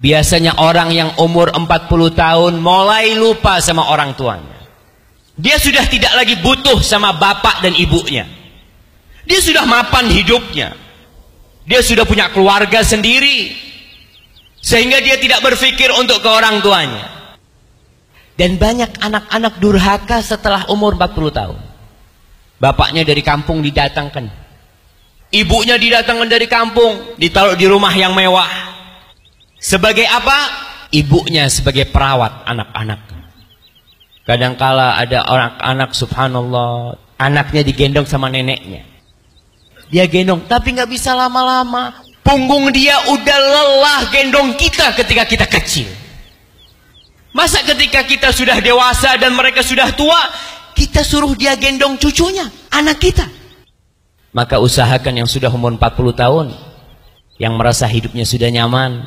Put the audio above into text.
Biasanya orang yang umur 40 tahun mulai lupa sama orang tuanya. Dia sudah tidak lagi butuh sama bapak dan ibunya. Dia sudah mapan hidupnya. Dia sudah punya keluarga sendiri. Sehingga dia tidak berpikir untuk ke orang tuanya. Dan banyak anak-anak durhaka setelah umur 40 tahun. Bapaknya dari kampung didatangkan. Ibunya didatangkan dari kampung. Ditaruh di rumah yang mewah sebagai apa? Ibunya sebagai perawat anak-anak. Kadangkala ada orang anak subhanallah, anaknya digendong sama neneknya. Dia gendong, tapi nggak bisa lama-lama. Punggung dia udah lelah gendong kita ketika kita kecil. Masa ketika kita sudah dewasa dan mereka sudah tua, kita suruh dia gendong cucunya, anak kita. Maka usahakan yang sudah umur 40 tahun, yang merasa hidupnya sudah nyaman,